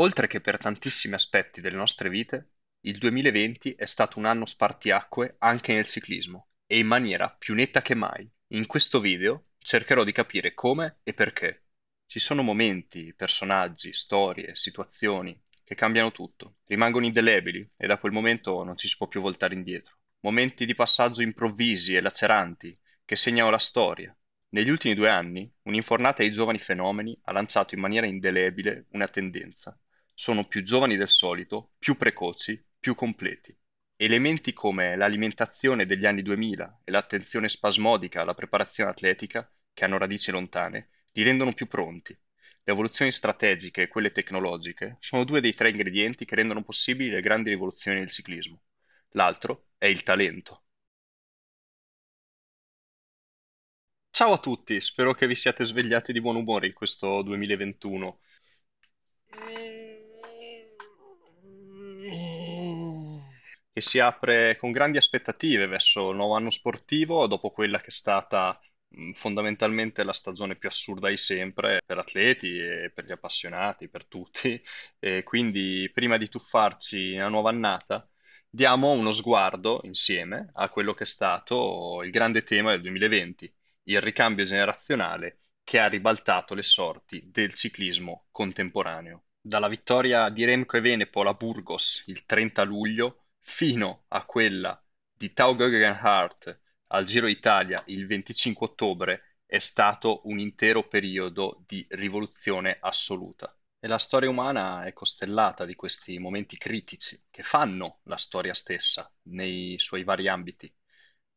Oltre che per tantissimi aspetti delle nostre vite, il 2020 è stato un anno spartiacque anche nel ciclismo e in maniera più netta che mai. In questo video cercherò di capire come e perché. Ci sono momenti, personaggi, storie, situazioni che cambiano tutto, rimangono indelebili e da quel momento non ci si può più voltare indietro. Momenti di passaggio improvvisi e laceranti che segnano la storia, negli ultimi due anni, un'infornata ai giovani fenomeni ha lanciato in maniera indelebile una tendenza, sono più giovani del solito, più precoci, più completi. Elementi come l'alimentazione degli anni 2000 e l'attenzione spasmodica alla preparazione atletica, che hanno radici lontane, li rendono più pronti. Le evoluzioni strategiche e quelle tecnologiche sono due dei tre ingredienti che rendono possibili le grandi rivoluzioni del ciclismo. L'altro è il talento. Ciao a tutti, spero che vi siate svegliati di buon umore in questo 2021. Eh, che si apre con grandi aspettative verso il nuovo anno sportivo dopo quella che è stata fondamentalmente la stagione più assurda di sempre per atleti e per gli appassionati, per tutti. E quindi prima di tuffarci una nuova annata, diamo uno sguardo insieme a quello che è stato il grande tema del 2020, il ricambio generazionale che ha ribaltato le sorti del ciclismo contemporaneo. Dalla vittoria di Remco e Venepo alla Burgos il 30 luglio fino a quella di Tau Gegenhardt al Giro Italia il 25 ottobre è stato un intero periodo di rivoluzione assoluta. E la storia umana è costellata di questi momenti critici che fanno la storia stessa nei suoi vari ambiti.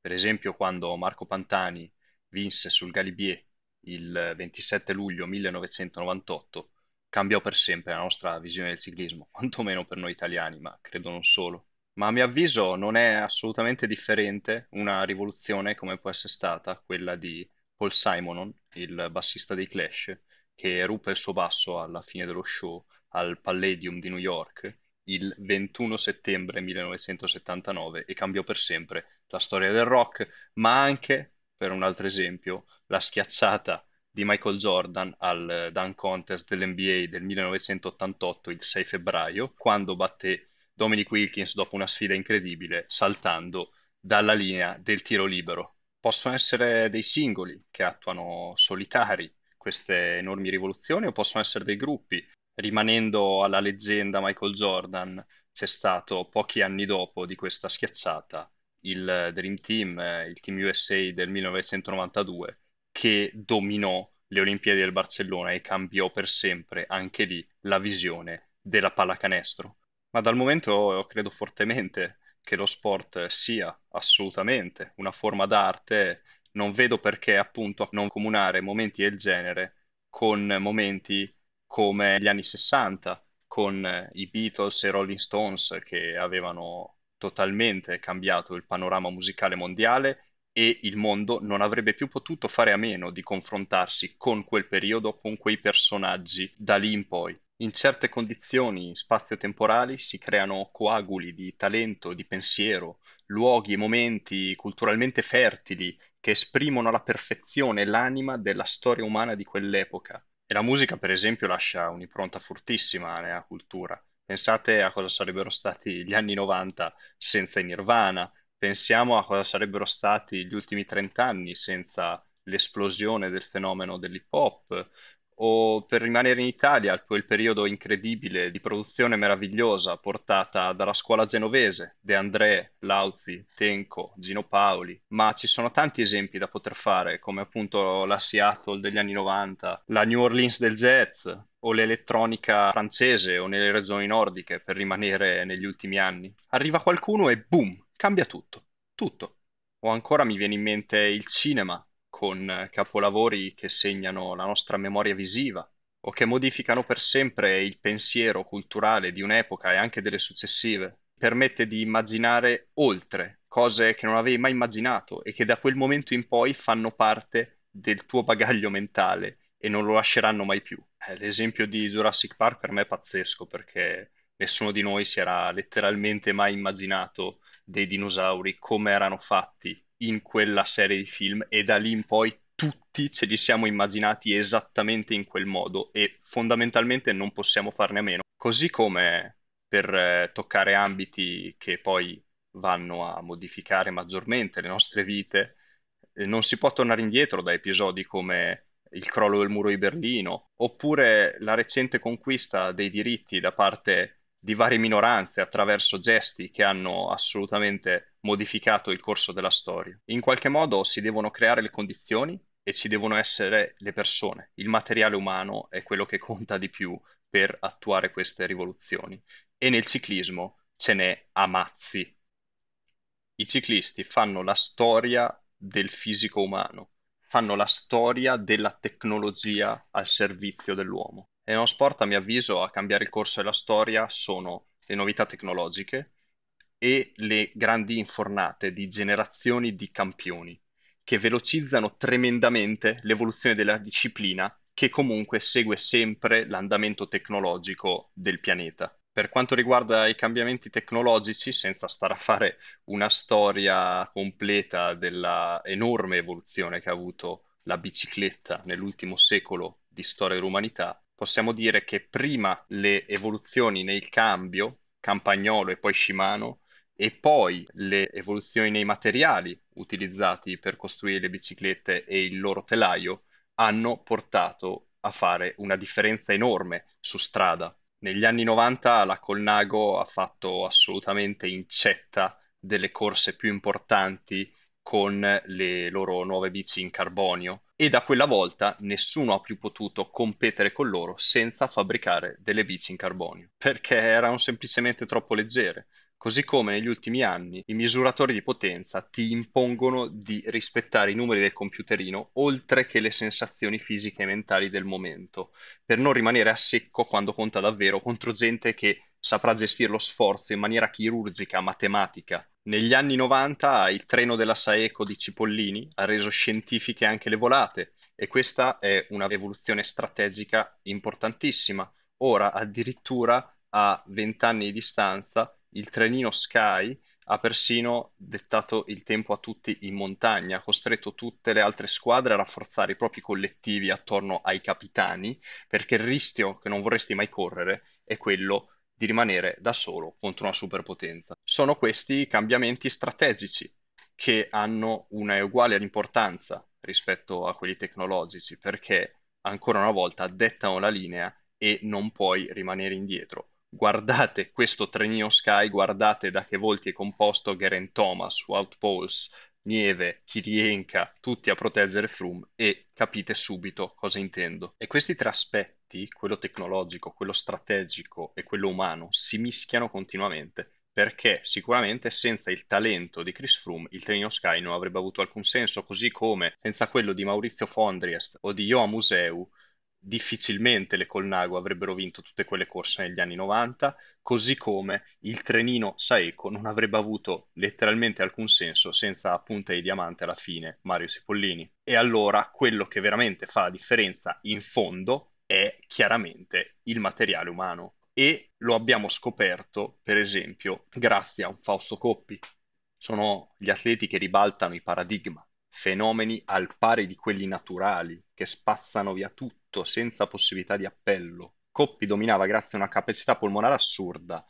Per esempio quando Marco Pantani vinse sul Galibier il 27 luglio 1998, cambiò per sempre la nostra visione del ciclismo, quantomeno per noi italiani, ma credo non solo. Ma a mio avviso non è assolutamente differente una rivoluzione come può essere stata quella di Paul Simonon, il bassista dei Clash, che ruppe il suo basso alla fine dello show al Palladium di New York il 21 settembre 1979 e cambiò per sempre la storia del rock, ma anche, per un altro esempio, la schiacciata di Michael Jordan al Dunk Contest dell'NBA del 1988 il 6 febbraio, quando batté Dominic Wilkins dopo una sfida incredibile saltando dalla linea del tiro libero. Possono essere dei singoli che attuano solitari queste enormi rivoluzioni o possono essere dei gruppi. Rimanendo alla leggenda Michael Jordan, c'è stato pochi anni dopo di questa schiacciata il Dream Team, eh, il Team USA del 1992, che dominò le Olimpiadi del Barcellona e cambiò per sempre anche lì la visione della pallacanestro. Ma dal momento io credo fortemente che lo sport sia assolutamente una forma d'arte, non vedo perché appunto non comunare momenti del genere con momenti come gli anni 60, con i Beatles e i Rolling Stones che avevano totalmente cambiato il panorama musicale mondiale e il mondo non avrebbe più potuto fare a meno di confrontarsi con quel periodo, con quei personaggi da lì in poi. In certe condizioni spazio-temporali si creano coaguli di talento, di pensiero, luoghi e momenti culturalmente fertili che esprimono alla perfezione l'anima della storia umana di quell'epoca. E la musica, per esempio, lascia un'impronta fortissima nella cultura. Pensate a cosa sarebbero stati gli anni 90 senza i Nirvana, pensiamo a cosa sarebbero stati gli ultimi 30 anni senza l'esplosione del fenomeno dell'hip hop o per rimanere in Italia, quel periodo incredibile di produzione meravigliosa portata dalla scuola genovese, De André, Lauzi, Tenco, Gino Paoli, ma ci sono tanti esempi da poter fare, come appunto la Seattle degli anni 90, la New Orleans del jazz, o l'elettronica francese o nelle regioni nordiche per rimanere negli ultimi anni. Arriva qualcuno e boom, cambia tutto, tutto. O ancora mi viene in mente il cinema, con eh, capolavori che segnano la nostra memoria visiva o che modificano per sempre il pensiero culturale di un'epoca e anche delle successive. Permette di immaginare oltre cose che non avevi mai immaginato e che da quel momento in poi fanno parte del tuo bagaglio mentale e non lo lasceranno mai più. Eh, l'esempio di Jurassic Park per me è pazzesco perché nessuno di noi si era letteralmente mai immaginato dei dinosauri come erano fatti in quella serie di film e da lì in poi tutti ce li siamo immaginati esattamente in quel modo e fondamentalmente non possiamo farne a meno. Così come per eh, toccare ambiti che poi vanno a modificare maggiormente le nostre vite, eh, non si può tornare indietro da episodi come il crollo del muro di Berlino oppure la recente conquista dei diritti da parte di varie minoranze attraverso gesti che hanno assolutamente modificato il corso della storia. In qualche modo si devono creare le condizioni e ci devono essere le persone. Il materiale umano è quello che conta di più per attuare queste rivoluzioni. E nel ciclismo ce n'è a mazzi. I ciclisti fanno la storia del fisico umano, fanno la storia della tecnologia al servizio dell'uomo. E uno sport, a mio avviso, a cambiare il corso della storia sono le novità tecnologiche e le grandi infornate di generazioni di campioni che velocizzano tremendamente l'evoluzione della disciplina che comunque segue sempre l'andamento tecnologico del pianeta. Per quanto riguarda i cambiamenti tecnologici, senza stare a fare una storia completa della enorme evoluzione che ha avuto la bicicletta nell'ultimo secolo di storia dell'umanità, possiamo dire che prima le evoluzioni nel cambio, Campagnolo e poi Shimano, e poi le evoluzioni nei materiali utilizzati per costruire le biciclette e il loro telaio hanno portato a fare una differenza enorme su strada. Negli anni 90 la Colnago ha fatto assolutamente incetta delle corse più importanti con le loro nuove bici in carbonio e da quella volta nessuno ha più potuto competere con loro senza fabbricare delle bici in carbonio, perché erano semplicemente troppo leggere. Così come negli ultimi anni i misuratori di potenza ti impongono di rispettare i numeri del computerino oltre che le sensazioni fisiche e mentali del momento, per non rimanere a secco quando conta davvero contro gente che saprà gestire lo sforzo in maniera chirurgica, matematica. Negli anni 90 il treno della Saeco di Cipollini ha reso scientifiche anche le volate e questa è una evoluzione strategica importantissima. Ora, addirittura a 20 anni di distanza, il trenino Sky ha persino dettato il tempo a tutti in montagna, ha costretto tutte le altre squadre a rafforzare i propri collettivi attorno ai capitani, perché il rischio che non vorresti mai correre è quello di di rimanere da solo contro una superpotenza. Sono questi i cambiamenti strategici che hanno una uguale importanza rispetto a quelli tecnologici, perché ancora una volta dettano la linea e non puoi rimanere indietro. Guardate questo trenino Sky, guardate da che volti è composto Garen Thomas, Walt Pauls, Nieve, Kirienka, tutti a proteggere Froome e capite subito cosa intendo. E questi tre aspetti diritti, quello tecnologico, quello strategico e quello umano, si mischiano continuamente perché sicuramente senza il talento di Chris Froome il Trino Sky non avrebbe avuto alcun senso, così come senza quello di Maurizio Fondriest o di Joa Museu difficilmente le Colnago avrebbero vinto tutte quelle corse negli anni 90, così come il trenino Saeco non avrebbe avuto letteralmente alcun senso senza punta di diamante alla fine Mario Cipollini. E allora quello che veramente fa la differenza in fondo è chiaramente il materiale umano e lo abbiamo scoperto, per esempio, grazie a un Fausto Coppi. Sono gli atleti che ribaltano i paradigma, fenomeni al pari di quelli naturali, che spazzano via tutto senza possibilità di appello. Coppi dominava grazie a una capacità polmonare assurda,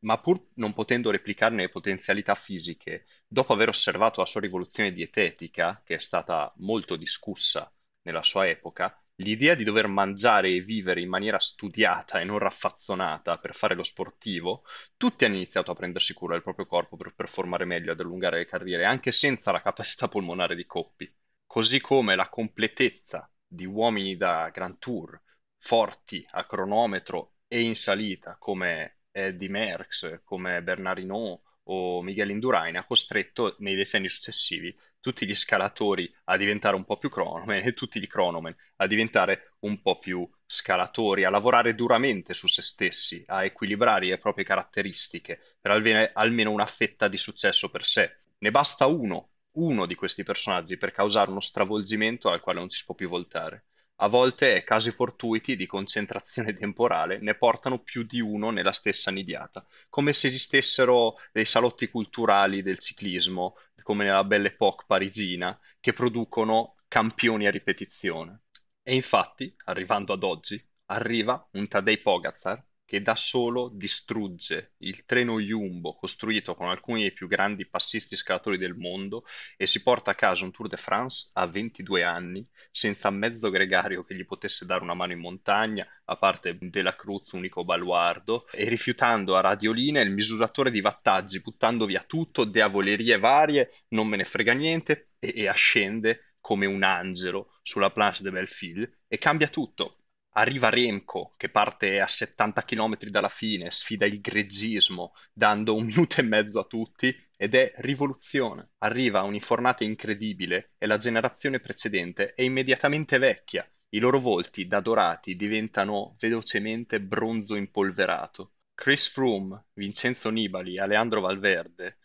ma pur non potendo replicarne le potenzialità fisiche, dopo aver osservato la sua rivoluzione dietetica, che è stata molto discussa nella sua epoca, l'idea di dover mangiare e vivere in maniera studiata e non raffazzonata per fare lo sportivo, tutti hanno iniziato a prendersi cura del proprio corpo per performare meglio e ad allungare le carriere, anche senza la capacità polmonare di Coppi. Così come la completezza di uomini da Grand Tour, forti a cronometro e in salita, come Eddie Merckx, come Bernard Hinault, o Miguel Indurain ha costretto nei decenni successivi tutti gli scalatori a diventare un po' più cronomen e tutti gli cronomen a diventare un po' più scalatori, a lavorare duramente su se stessi, a equilibrare le proprie caratteristiche per avere almeno una fetta di successo per sé. Ne basta uno, uno di questi personaggi per causare uno stravolgimento al quale non si può più voltare a volte casi fortuiti di concentrazione temporale ne portano più di uno nella stessa nidiata, come se esistessero dei salotti culturali del ciclismo, come nella Belle Époque parigina, che producono campioni a ripetizione. E infatti, arrivando ad oggi, arriva un Tadej Pogacar che da solo distrugge il treno Jumbo costruito con alcuni dei più grandi passisti scalatori del mondo e si porta a casa un Tour de France a 22 anni senza mezzo gregario che gli potesse dare una mano in montagna, a parte della Cruz, unico baluardo, e rifiutando a radiolina il misuratore di wattaggi, buttando via tutto, diavolerie varie, non me ne frega niente, e, e ascende come un angelo sulla planche de Belleville e cambia tutto arriva Remco che parte a 70 km dalla fine, sfida il grezzismo, dando un minuto e mezzo a tutti ed è rivoluzione. Arriva un'infornata incredibile e la generazione precedente è immediatamente vecchia. I loro volti da dorati diventano velocemente bronzo impolverato. Chris Froome, Vincenzo Nibali, Aleandro Valverde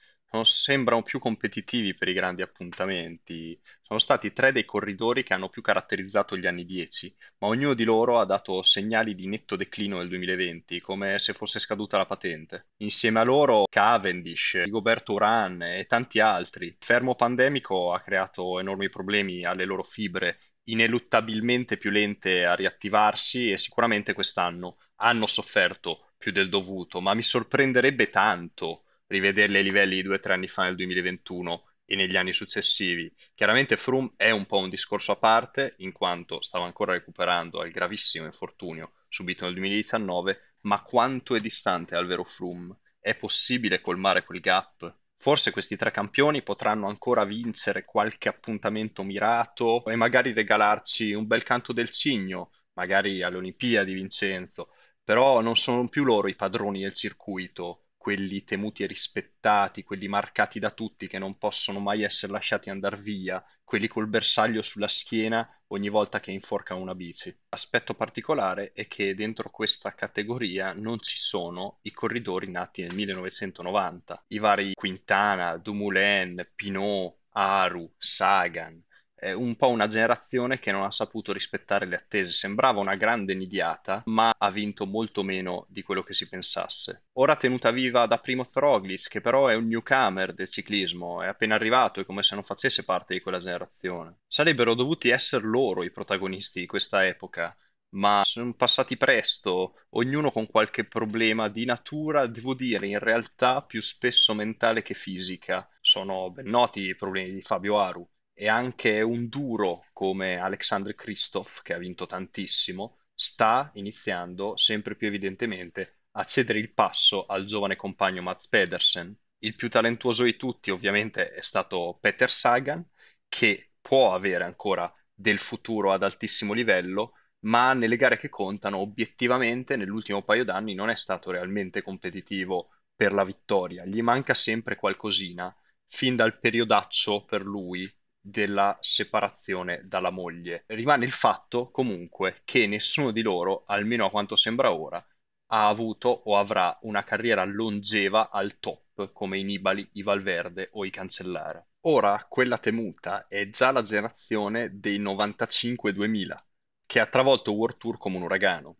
sembrano più competitivi per i grandi appuntamenti. Sono stati tre dei corridori che hanno più caratterizzato gli anni 10, ma ognuno di loro ha dato segnali di netto declino nel 2020, come se fosse scaduta la patente. Insieme a loro Cavendish, Rigoberto Uran e tanti altri. Il fermo pandemico ha creato enormi problemi alle loro fibre, ineluttabilmente più lente a riattivarsi e sicuramente quest'anno hanno sofferto più del dovuto, ma mi sorprenderebbe tanto rivederli ai livelli di due o tre anni fa nel 2021 e negli anni successivi. Chiaramente Froome è un po' un discorso a parte, in quanto stava ancora recuperando al gravissimo infortunio subito nel 2019, ma quanto è distante dal vero Froome? È possibile colmare quel gap? Forse questi tre campioni potranno ancora vincere qualche appuntamento mirato e magari regalarci un bel canto del cigno, magari alle Olimpiadi Vincenzo, però non sono più loro i padroni del circuito quelli temuti e rispettati, quelli marcati da tutti che non possono mai essere lasciati andare via, quelli col bersaglio sulla schiena ogni volta che inforca una bici. Aspetto particolare è che dentro questa categoria non ci sono i corridori nati nel 1990, i vari Quintana, Dumoulin, Pinot, Aru, Sagan, eh, un po' una generazione che non ha saputo rispettare le attese. Sembrava una grande nidiata, ma ha vinto molto meno di quello che si pensasse. Ora tenuta viva da Primoz Roglic, che però è un newcomer del ciclismo, è appena arrivato, è come se non facesse parte di quella generazione. Sarebbero dovuti essere loro i protagonisti di questa epoca ma sono passati presto, ognuno con qualche problema di natura, devo dire, in realtà più spesso mentale che fisica. Sono ben noti i problemi di Fabio Aru, e anche un duro come Alexandre Kristoff, che ha vinto tantissimo, sta iniziando sempre più evidentemente a cedere il passo al giovane compagno Mats Pedersen. Il più talentuoso di tutti ovviamente è stato Peter Sagan, che può avere ancora del futuro ad altissimo livello, ma nelle gare che contano obiettivamente nell'ultimo paio d'anni non è stato realmente competitivo per la vittoria, gli manca sempre qualcosina, fin dal periodaccio per lui della separazione dalla moglie. Rimane il fatto comunque che nessuno di loro, almeno a quanto sembra ora, ha avuto o avrà una carriera longeva al top come i Nibali, i Valverde o i Cancellara. Ora quella temuta è già la generazione dei 95-2000 che ha travolto World Tour come un uragano.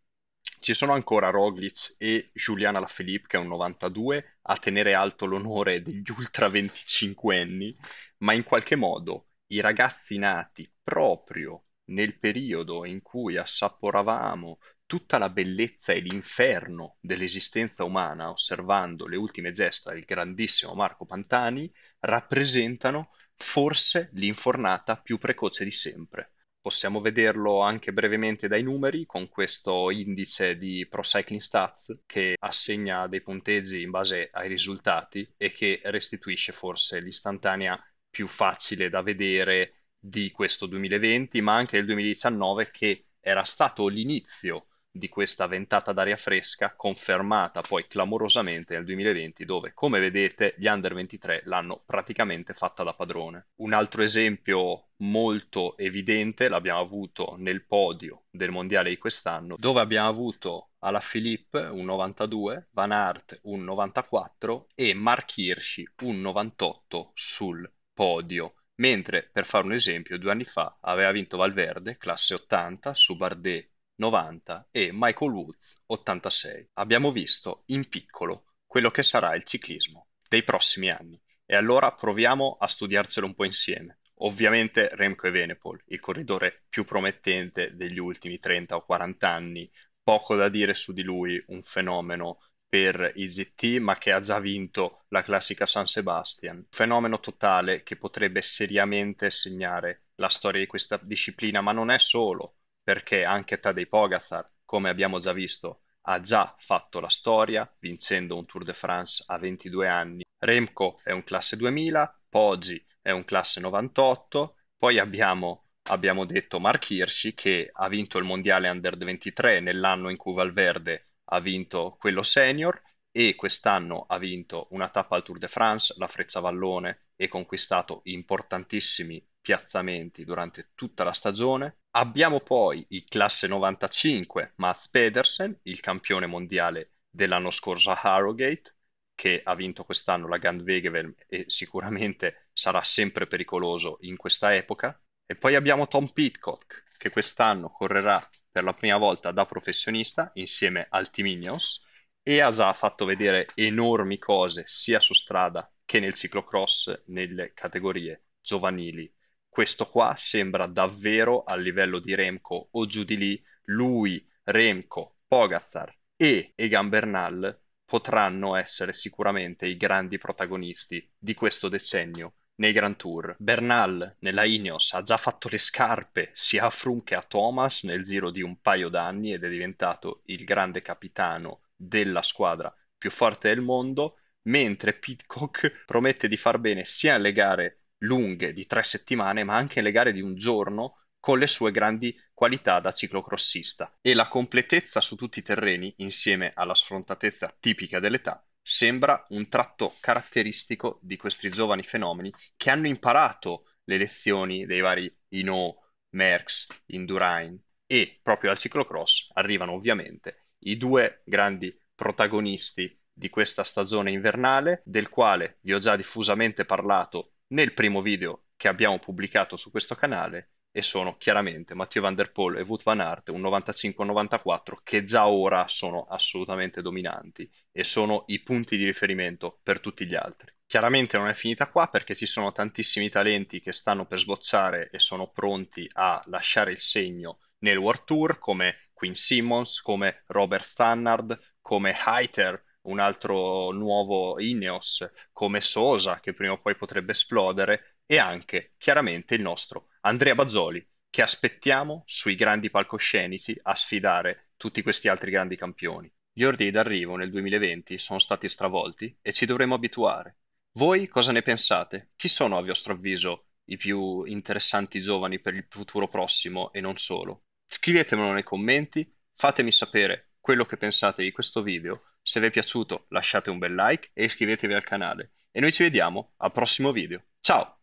Ci sono ancora Roglic e Giuliana Lafilippe, che è un 92, a tenere alto l'onore degli ultra 25 anni, ma in qualche modo i ragazzi nati proprio nel periodo in cui assaporavamo tutta la bellezza e l'inferno dell'esistenza umana, osservando le ultime gesta del grandissimo Marco Pantani, rappresentano forse l'infornata più precoce di sempre. Possiamo vederlo anche brevemente dai numeri con questo indice di Pro Cycling Stats che assegna dei punteggi in base ai risultati e che restituisce forse l'istantanea più facile da vedere di questo 2020, ma anche del 2019 che era stato l'inizio di questa ventata d'aria fresca confermata poi clamorosamente nel 2020 dove come vedete gli under 23 l'hanno praticamente fatta da padrone. Un altro esempio molto evidente l'abbiamo avuto nel podio del mondiale di quest'anno dove abbiamo avuto alla Philippe un 92, Van Aert un 94 e Mark Hirschi un 98 sul podio, mentre per fare un esempio due anni fa aveva vinto Valverde, classe 80, su Bardet 90 e Michael Woods 86. Abbiamo visto in piccolo quello che sarà il ciclismo dei prossimi anni e allora proviamo a studiarcelo un po' insieme. Ovviamente Remco e Venepol, il corridore più promettente degli ultimi 30 o 40 anni, poco da dire su di lui, un fenomeno per i ZT, ma che ha già vinto la classica San Sebastian. Fenomeno totale che potrebbe seriamente segnare la storia di questa disciplina, ma non è solo, perché anche Tadej Pogacar, come abbiamo già visto, ha già fatto la storia vincendo un Tour de France a 22 anni. Remco è un classe 2000, Poggi è un classe 98, poi abbiamo abbiamo detto Mark Hirschi che ha vinto il mondiale under 23 nell'anno in cui Valverde ha vinto quello senior e quest'anno ha vinto una tappa al Tour de France, la Frezza Vallone e conquistato importantissimi piazzamenti durante tutta la stagione. Abbiamo poi il classe 95 Mats Pedersen, il campione mondiale dell'anno scorso a Harrogate, che ha vinto quest'anno la Gandwegevel e sicuramente sarà sempre pericoloso in questa epoca. E poi abbiamo Tom Pitcock, che quest'anno correrà per la prima volta da professionista insieme al team Ineos. EASA ha fatto vedere enormi cose sia su strada che nel ciclocross nelle categorie giovanili. Questo qua sembra davvero a livello di Remco o giù di lì, lui, Remco, Pogazzar e Egan Bernal potranno essere sicuramente i grandi protagonisti di questo decennio nei Grand Tour. Bernal nella Ineos ha già fatto le scarpe sia a Froome che a Thomas nel giro di un paio d'anni ed è diventato il grande capitano della squadra più forte del mondo, mentre Pitcock promette di far bene sia alle gare lunghe di tre settimane, ma anche alle gare di un giorno con le sue grandi qualità da ciclocrossista. E la completezza su tutti i terreni, insieme alla sfrontatezza tipica dell'età, sembra un tratto caratteristico di questi giovani fenomeni che hanno imparato le lezioni dei vari Ino, Merckx, Indurain e proprio al ciclocross arrivano ovviamente i due grandi protagonisti di questa stagione invernale, del quale vi ho già diffusamente parlato nel primo video che abbiamo pubblicato su questo canale, e sono chiaramente Matteo Van Der Poel e Wout Van Aert, un 95-94 che già ora sono assolutamente dominanti e sono i punti di riferimento per tutti gli altri. Chiaramente non è finita qua perché ci sono tantissimi talenti che stanno per sbocciare e sono pronti a lasciare il segno nel World Tour come Quinn Simmons, come Robert Stannard, come Heiter, un altro nuovo Ineos, come Sosa che prima o poi potrebbe esplodere e anche chiaramente il nostro Andrea Bazzoli, che aspettiamo sui grandi palcoscenici a sfidare tutti questi altri grandi campioni. Gli ordini d'arrivo nel 2020 sono stati stravolti e ci dovremo abituare. Voi cosa ne pensate? Chi sono a vostro avviso i più interessanti giovani per il futuro prossimo e non solo? Scrivetemelo nei commenti, fatemi sapere quello che pensate di questo video. Se vi è piaciuto lasciate un bel like e iscrivetevi al canale. E noi ci vediamo al prossimo video. Ciao!